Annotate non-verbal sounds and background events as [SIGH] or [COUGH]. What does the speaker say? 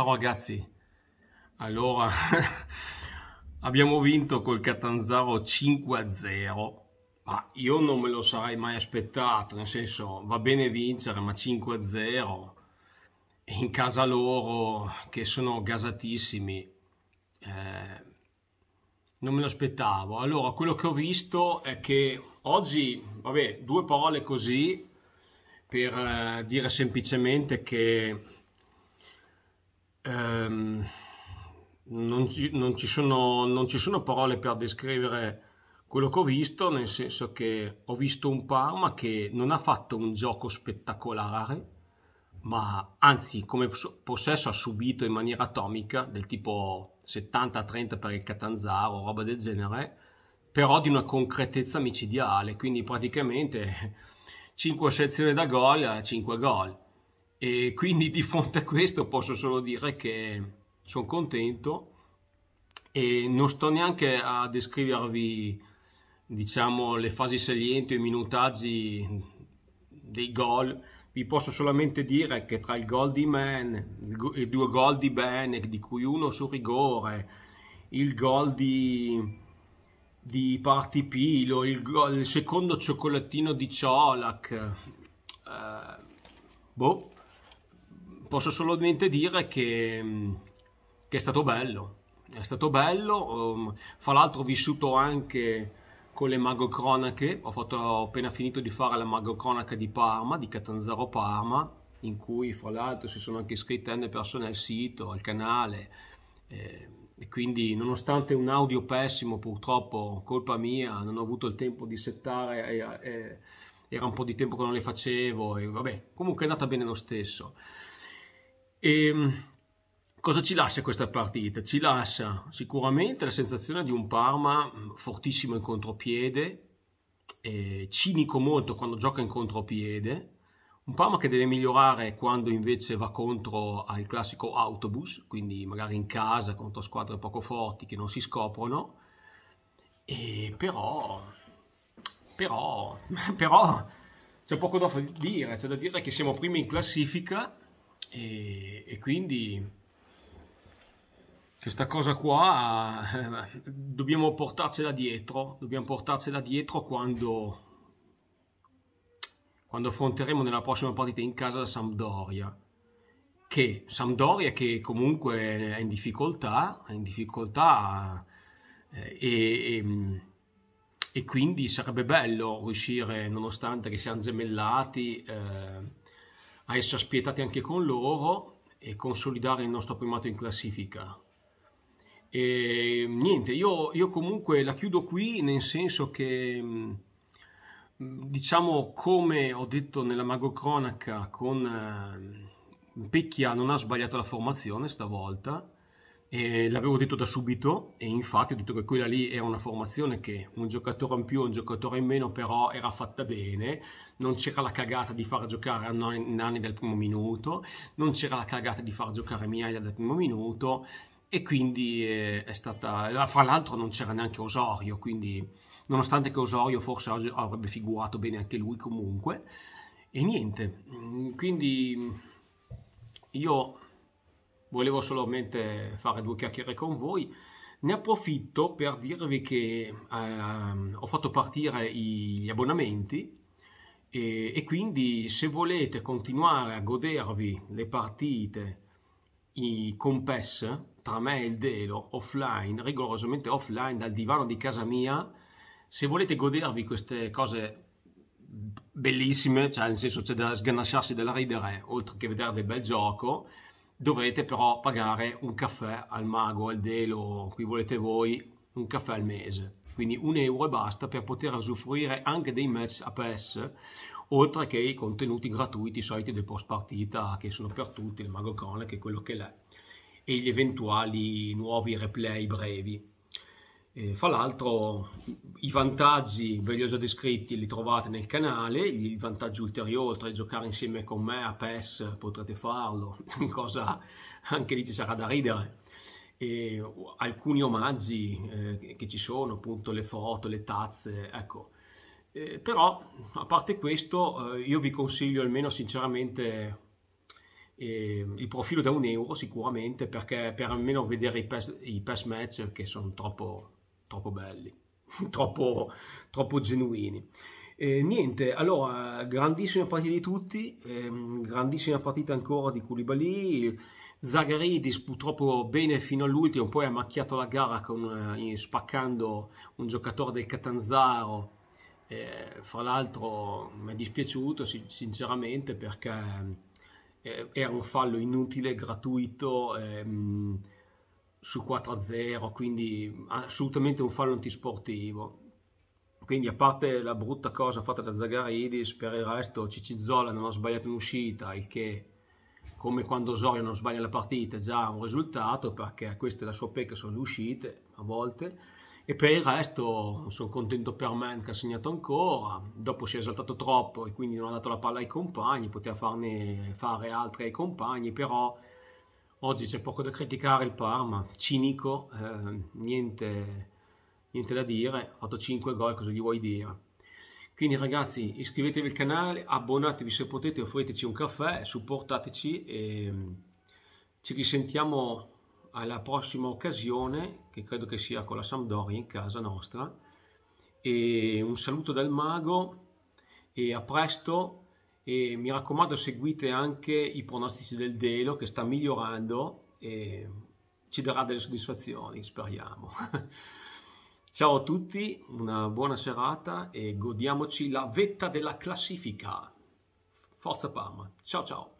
Ciao ragazzi, allora [LAUGHS] abbiamo vinto col Catanzaro 5-0, ma io non me lo sarei mai aspettato, nel senso va bene vincere, ma 5-0 in casa loro che sono gasatissimi, eh, non me lo aspettavo. Allora, quello che ho visto è che oggi, vabbè, due parole così per eh, dire semplicemente che ehm, non, ci, non, ci sono, non, ci, sono, parole per descrivere quello che ho visto, nel senso che ho visto un Parma che non ha fatto un gioco spettacolare, ma anzi come possesso ha subito in maniera atomica, del tipo 70-30 per il Catanzaro, roba del genere, però di una concretezza micidiale, quindi praticamente 5 [LAUGHS] sezioni da gol a 5 gol. E quindi di fronte a questo posso solo dire che sono contento e non sto neanche a descrivervi diciamo le fasi salienti o i minutaggi dei gol vi posso solamente dire che tra il gol di Man i due gol di Benek di cui uno su rigore il gol di di Partipilo il, gol, il secondo cioccolatino di Ciolac eh, boh posso solamente dire che, mm, che è stato bello. È stato bello, um, fra l'altro ho vissuto anche con le mago cronache, ho, fatto, ho appena finito di fare la mago cronaca di Parma, di Catanzaro Parma, in cui fra l'altro si sono anche iscritte N persone al sito, al canale, eh, e quindi nonostante un audio pessimo purtroppo, colpa mia, non ho avuto il tempo di settare, eh, eh, era un po' di tempo che non le facevo, e vabbè, comunque è andata bene lo stesso. E ehm, cosa ci lascia questa partita? Ci lascia sicuramente la sensazione di un Parma mm, fortissimo in contropiede, eh, cinico molto quando gioca in contropiede, un Parma che deve migliorare quando invece va contro al classico autobus, quindi magari in casa contro squadre poco forti che non si scoprono, e però, però, [LAUGHS] però c'è poco da dire, c'è da dire che siamo primi in classifica, e, e quindi questa cosa qua eh, dobbiamo portarcela dietro, dobbiamo portarcela dietro quando, quando affronteremo nella prossima partita in casa la Sampdoria. Che Sampdoria che comunque è in difficoltà, è in difficoltà eh, e, e, e, quindi sarebbe bello riuscire, nonostante che siamo gemellati, eh, a essere spietati anche con loro e consolidare il nostro primato in classifica. E, niente, io, io, comunque la chiudo qui nel senso che diciamo come ho detto nella Magocronaca con eh, Pecchia non ha sbagliato la formazione stavolta e l'avevo detto da subito e infatti ho detto che quella lì era una formazione che un giocatore in più, un giocatore in meno, però era fatta bene, non c'era la cagata di far giocare Nani dal primo minuto, non c'era la cagata di far giocare Miaia dal primo minuto e quindi eh, è stata, eh, fra l'altro non c'era neanche Osorio, quindi nonostante che Osorio forse avrebbe figurato bene anche lui comunque e niente, mm, quindi io volevo solamente fare due chiacchiere con voi. Ne approfitto per dirvi che ehm, ho fatto partire gli abbonamenti e, e, quindi se volete continuare a godervi le partite con PES tra me e il Delo offline, rigorosamente offline dal divano di casa mia, se volete godervi queste cose bellissime, cioè nel senso c'è da sganasciarsi dalla ridere oltre che vedere del bel gioco, dovrete però pagare un caffè al mago, al delo, qui volete voi, un caffè al mese. Quindi un euro e basta per poter usufruire anche dei match a PES, oltre che i contenuti gratuiti soliti del post partita che sono per tutti, il mago cronache e quello che l'è, e gli eventuali nuovi replay brevi. Eh, fra l'altro i vantaggi ve li ho già descritti, li trovate nel canale, i vantaggi ulteriori, oltre a giocare insieme con me a PES potrete farlo, [LAUGHS] cosa anche lì ci sarà da ridere. E alcuni omaggi eh, che ci sono, appunto le foto, le tazze, ecco. Eh, però, a parte questo, eh, io vi consiglio almeno sinceramente eh, il profilo da un euro sicuramente, perché per almeno vedere i PES, i PES match che sono troppo troppo belli, [LAUGHS] troppo, troppo, genuini. Eh, niente, allora, grandissima partita di tutti, ehm, grandissima partita ancora di Koulibaly, Zagharidis purtroppo bene fino all'ultimo, poi ha macchiato la gara con, eh, spaccando un giocatore del Catanzaro, eh, fra l'altro mi è dispiaciuto sinceramente perché ehm, era un fallo inutile, gratuito, ehm, sul 4-0, quindi assolutamente un fallo antisportivo. Quindi a parte la brutta cosa fatta da Zagaridis, per il resto Cicizzola non ha sbagliato un'uscita, il che come quando Osorio non sbaglia la partita è già un risultato, perché questa è la sua pecca, sono le uscite a volte. E per il resto sono contento per Man che ha segnato ancora, dopo si è esaltato troppo e quindi non ha dato la palla ai compagni, poteva farne fare altre ai compagni, però Oggi c'è poco da criticare il Parma, cinico, eh, niente, niente da dire, ha fatto 5 gol, cosa gli vuoi dire? Quindi ragazzi iscrivetevi al canale, abbonatevi se potete, offriteci un caffè, supportateci e ehm, ci risentiamo alla prossima occasione, che credo che sia con la Sampdoria in casa nostra. E un saluto dal mago e a presto e mi raccomando seguite anche i pronostici del Delo che sta migliorando e ci darà delle soddisfazioni, speriamo. [LAUGHS] Ciao a tutti, una buona serata e godiamoci la vetta della classifica. Forza Parma, ciao ciao!